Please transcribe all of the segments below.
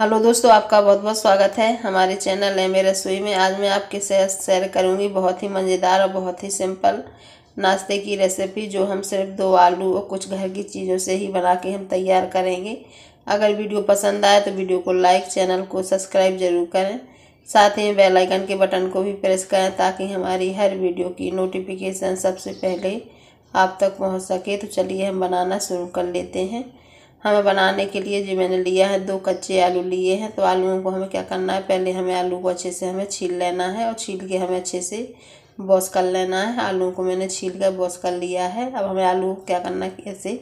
hello दोस्तों आपका बहुत बहुत स्वागत है हमारे चैनल है मेरे रसोई में आज मैं आपके साथ शेयर करूंगी बहुत ही मज़ेदार और बहुत ही सिंपल नाश्ते की रेसिपी जो हम सिर्फ दो आलू और कुछ घर की चीज़ों से ही बना के हम तैयार करेंगे अगर वीडियो पसंद आए तो वीडियो को लाइक चैनल को सब्सक्राइब जरूर करें साथ ही बेलाइकन के बटन को भी प्रेस करें ताकि हमारी हर वीडियो की नोटिफिकेशन सबसे पहले आप तक पहुँच सके तो चलिए हम बनाना शुरू कर लेते हैं हमें बनाने के लिए जी मैंने लिया है दो कच्चे आलू लिए हैं तो आलूओं को हमें क्या करना है पहले हमें आलू को अच्छे से हमें छील लेना है और छील के हमें अच्छे से बॉस कर लेना है आलू को मैंने छील कर बॉस कर लिया है अब हमें आलू क्या करना है ऐसे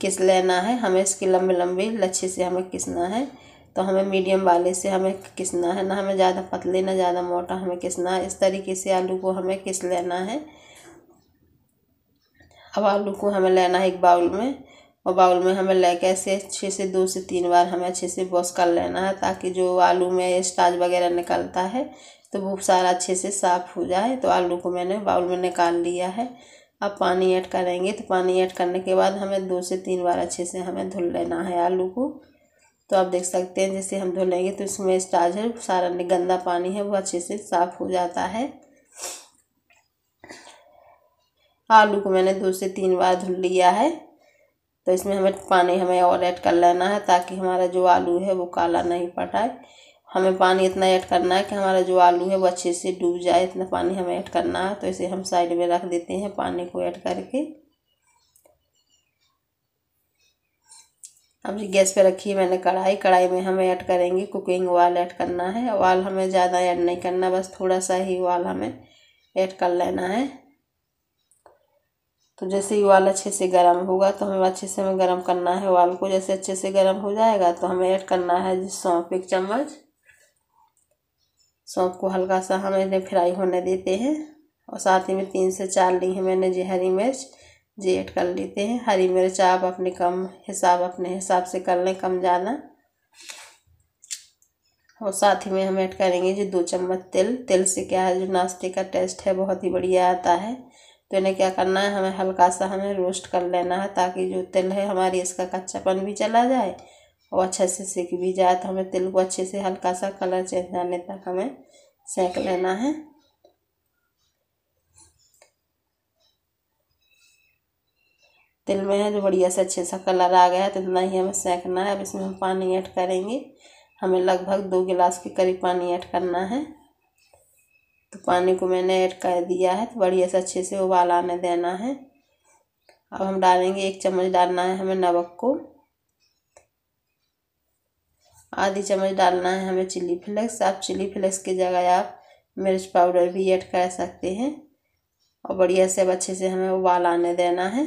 किस लेना है हमें इसके लंबे लंबे लच्छे से हमें किसना है तो हमें मीडियम वाले से हमें किसना है ना हमें ज़्यादा पतले ना ज़्यादा मोटा हमें किसना है इस तरीके से आलू को हमें किस लेना है अब आलू को हमें लेना है एक बाउल में और बाउल में हमें ले ऐसे अच्छे से दो से तीन बार हमें अच्छे से वॉश कर लेना है ताकि जो आलू में स्टाच वगैरह निकलता है तो वो सारा अच्छे से साफ़ हो जाए तो आलू को मैंने बाउल में निकाल लिया है अब पानी ऐड करेंगे तो पानी ऐड करने के बाद हमें दो से तीन बार अच्छे से हमें धुल लेना है आलू को तो आप देख सकते हैं जैसे हम धुलेंगे तो इसमें स्टाच है सारा गंदा पानी है वो अच्छे से साफ़ हो जाता है आलू को मैंने दो से तीन बार धुल लिया है तो इसमें हमें पानी हमें और ऐड कर लेना है ताकि हमारा जो आलू है वो काला नहीं पटाए हमें पानी इतना ऐड करना है कि हमारा जो आलू है वो अच्छे से डूब जाए इतना पानी हमें ऐड करना है तो इसे हम साइड में रख देते हैं पानी को ऐड करके अब जी गैस पे रखी है मैंने कढ़ाई कढ़ाई में हमें ऐड करेंगे कुकिंग वाल ऐड करना है वाल हमें ज़्यादा ऐड नहीं करना बस थोड़ा सा ही वाल हमें ऐड कर लेना है तो जैसे ही वाल अच्छे से गर्म होगा तो हमें अच्छे से हमें गर्म करना है वाल को जैसे अच्छे से गर्म हो जाएगा तो हमें ऐड करना है सौंप एक चम्मच सौंफ को हल्का सा हम इन्हें फ्राई होने देते हैं और साथ ही में तीन से चार ली है मैंने जी हरी मिर्च जी ऐड कर लेते हैं हरी मिर्च आप अपने कम हिसाब अपने हिसाब से कर लें कम ज़्यादा और साथ ही में हम ऐड करेंगे जी दो चम्मच तिल तिल से क्या है जो नाश्ते का टेस्ट है बहुत ही बढ़िया आता है तो इन्हें क्या करना है हमें हल्का सा हमें रोस्ट कर लेना है ताकि जो तिल है हमारी इसका कच्चापन भी चला जाए और अच्छे से सीख भी जाए तो हमें तिल को अच्छे से हल्का सा कलर चेंज आने तक हमें सेक लेना है तिल में है जो बढ़िया से अच्छे सा कलर आ गया है तो इतना ही हमें सेकना है अब इसमें हम पानी ऐड करेंगे हमें लगभग दो गिलास के करीब पानी ऐड करना है तो पानी को मैंने ऐड कर दिया है तो बढ़िया से अच्छे से उबाल आने देना है अब हम डालेंगे एक चम्मच डालना है हमें नमक को आधी चम्मच डालना है हमें चिली फ्लेक्स आप चिली फ्लेक्स की जगह आप मिर्च पाउडर भी ऐड कर सकते हैं और बढ़िया से अब अच्छे से हमें उबाल आने देना है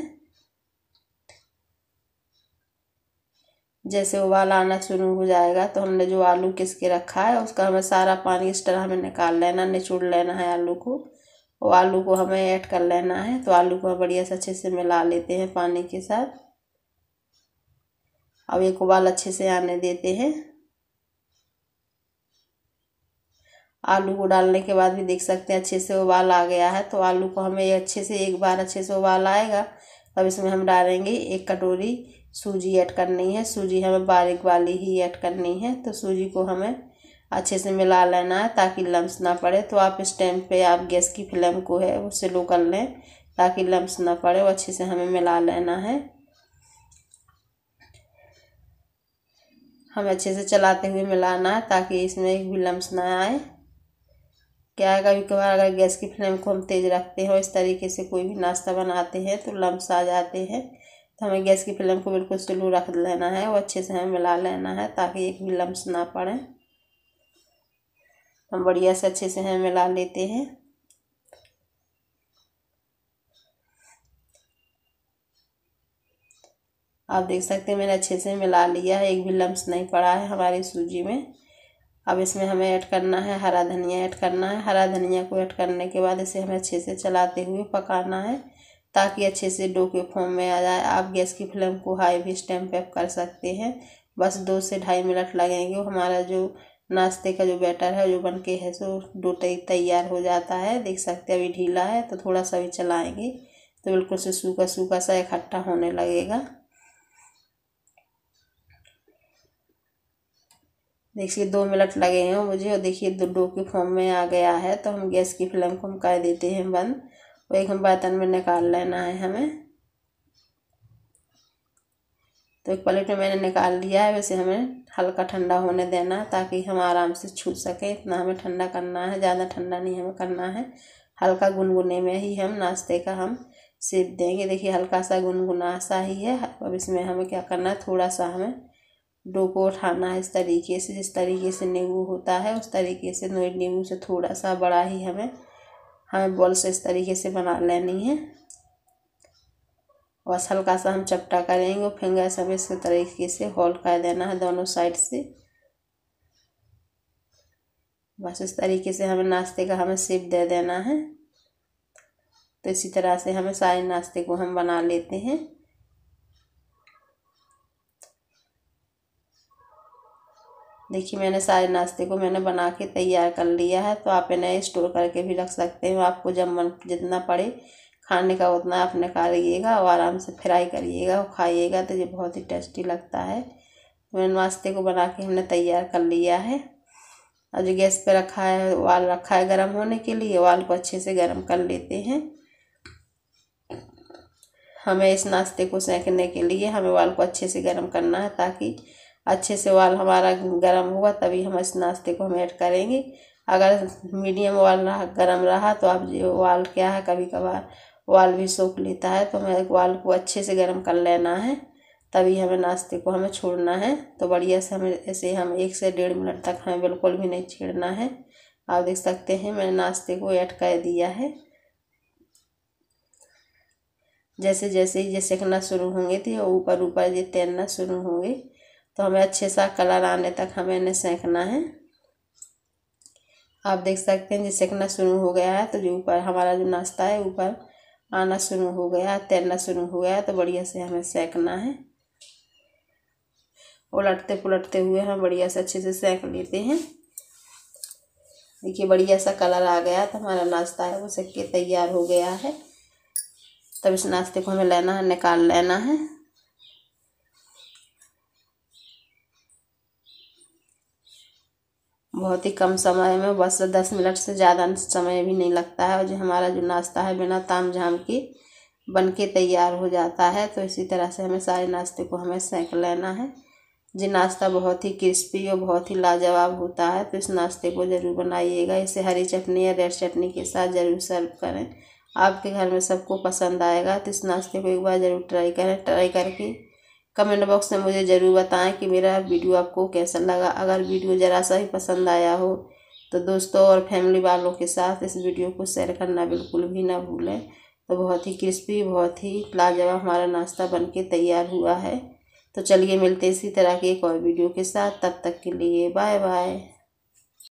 जैसे उबाल आना शुरू हो जाएगा तो हमने जो आलू किस के रखा है उसका हमें सारा पानी इस तरह हमें निकाल लेना निचोड़ लेना है आलू को और आलू को हमें ऐड कर लेना है तो आलू को हम बढ़िया से अच्छे से मिला लेते हैं पानी के साथ अब एक उबाल अच्छे से आने देते हैं आलू को डालने के बाद भी देख सकते हैं अच्छे से उबाल आ गया है तो आलू को हमें अच्छे से एक बार अच्छे से उबाल आएगा तब इसमें हम डालेंगे एक कटोरी सूजी ऐड करनी है सूजी हमें बारीक वाली ही ऐड करनी है तो सूजी को हमें अच्छे से मिला लेना है ताकि लम्स ना पड़े तो आप इस टाइम पे आप गैस की फ्लेम को है वो स्लो कर लें ताकि लम्स ना पड़े वो अच्छे से हमें मिला लेना है हमें अच्छे से चलाते हुए मिलाना है ताकि इसमें एक भी लम्स ना आए क्या है कभी कभार अगर गैस की फ्लेम को हम तेज़ रखते हैं और इस तरीके से कोई भी नाश्ता बनाते हैं तो लम्स आ जाते हैं तो हमें गैस की फ्लेम को बिल्कुल स्लो रख लेना है और अच्छे से हमें मिला लेना है ताकि एक भी लम्स ना पड़े हम बढ़िया से अच्छे से हमें मिला लेते हैं आप देख सकते हैं मैंने अच्छे से मिला लिया है एक भी लम्स नहीं पड़ा है हमारी सूजी में अब इसमें हमें ऐड करना है हरा धनिया ऐड करना है हरा धनिया को ऐड करने के बाद इसे हमें अच्छे से चलाते हुए पकाना है ताकि अच्छे से डो के फॉर्म में आ जाए आप गैस की फ्लेम को हाई भी स्टैम पैप कर सकते हैं बस दो से ढाई मिनट लगेंगे हमारा जो नाश्ते का जो बैटर है जो बन के है सो डो तैयार हो जाता है देख सकते हैं अभी ढीला है तो थोड़ा सा भी चलाएँगे तो बिल्कुल से सूखा सूखा सा इकट्ठा होने लगेगा देखिए दो मिनट लगे हैं मुझे और देखिए दो डो के फॉर्म में आ गया है तो हम गैस की फ्लेम को हम कर देते हैं बंद वो हम बर्तन में निकाल लेना है हमें तो एक प्लेट में मैंने निकाल लिया है वैसे हमें हल्का ठंडा होने देना है ताकि हम आराम से छू सकें इतना हमें ठंडा करना है ज़्यादा ठंडा नहीं हमें करना है हल्का गुनगुने में ही हम नाश्ते का हम सेब देंगे देखिए हल्का सा गुनगुना सा ही है अब इसमें हमें क्या करना है थोड़ा सा हमें डोको उठाना है इस तरीके से जिस तरीके से नींबू होता है उस तरीके से नींबू से थोड़ा सा बड़ा ही हमें हमें बॉल से इस तरीके से बना लेनी है बस हल्का सा हम चपटा करेंगे और फिंगर सब इस तरीके से होल्ड कर देना है दोनों साइड से बस इस तरीके से हमें नाश्ते का हमें सिप दे देना है तो इसी तरह से हमें सारे नाश्ते को हम बना लेते हैं देखिए मैंने सारे नाश्ते को मैंने बना के तैयार कर लिया है तो आप इन्हें स्टोर करके भी रख सकते हो आपको जब मन जितना पड़े खाने का उतना आप निकालिएगा और आराम से फ्राई करिएगा और खाइएगा तो ये बहुत ही टेस्टी लगता है मैंने तो नाश्ते को बना के हमने तैयार कर लिया है और जो गैस पे रखा है वाल रखा है गर्म होने के लिए वाल को अच्छे से गर्म कर लेते हैं हमें इस नाश्ते को सेंकने के लिए हमें वाल को अच्छे से गर्म करना है ताकि अच्छे से वाल हमारा गर्म हुआ तभी हम इस नाश्ते को हम ऐड करेंगे अगर मीडियम वाल रहा गर्म रहा तो आप जो वाल क्या है कभी कभार वाल भी सूख लेता है तो हमें वाल को अच्छे से गर्म कर लेना है तभी हमें नाश्ते को हमें छोड़ना है तो बढ़िया से हमें ऐसे हम एक से डेढ़ मिनट तक हमें बिल्कुल भी नहीं छेड़ना है आप देख सकते हैं मैंने नाश्ते को ऐड कर दिया है जैसे जैसे ही जैसे सेकना शुरू होंगे तो ऊपर ऊपर ये तैरना शुरू होंगे तो हमें अच्छे सा कलर आने तक हमें इन्हें सेंकना है आप देख सकते हैं जो सेकना शुरू हो गया है तो जो ऊपर हमारा जो नाश्ता है ऊपर आना शुरू हो गया है तैरना शुरू हो गया है तो बढ़िया से हमें सेकना है उलटते पुलटते हुए हम बढ़िया से अच्छे से सेक लेते हैं देखिए बढ़िया सा कलर आ गया तो हमारा नाश्ता है वो सेक के तैयार हो गया है तब इस नाश्ते को हमें लेना है निकाल लेना है बहुत ही कम समय में बस दस मिनट से ज़्यादा समय भी नहीं लगता है और जो हमारा जो नाश्ता है बिना ताम झाम की बन के तैयार हो जाता है तो इसी तरह से हमें सारे नाश्ते को हमें सेंक लेना है जो नाश्ता बहुत ही क्रिस्पी और बहुत ही लाजवाब होता है तो इस नाश्ते को ज़रूर बनाइएगा इसे हरी चटनी या रेड चटनी के साथ ज़रूर सर्व करें आपके घर में सबको पसंद आएगा तो इस नाश्ते को एक बार ज़रूर ट्राई करें ट्राई करके कमेंट बॉक्स में मुझे ज़रूर बताएं कि मेरा वीडियो आपको कैसा लगा अगर वीडियो ज़रा सा ही पसंद आया हो तो दोस्तों और फैमिली वालों के साथ इस वीडियो को शेयर करना बिल्कुल भी ना भूलें तो बहुत ही क्रिस्पी बहुत ही लाजवाब हमारा नाश्ता के तैयार हुआ है तो चलिए मिलते इसी तरह की एक और वीडियो के साथ तब तक के लिए बाय बाय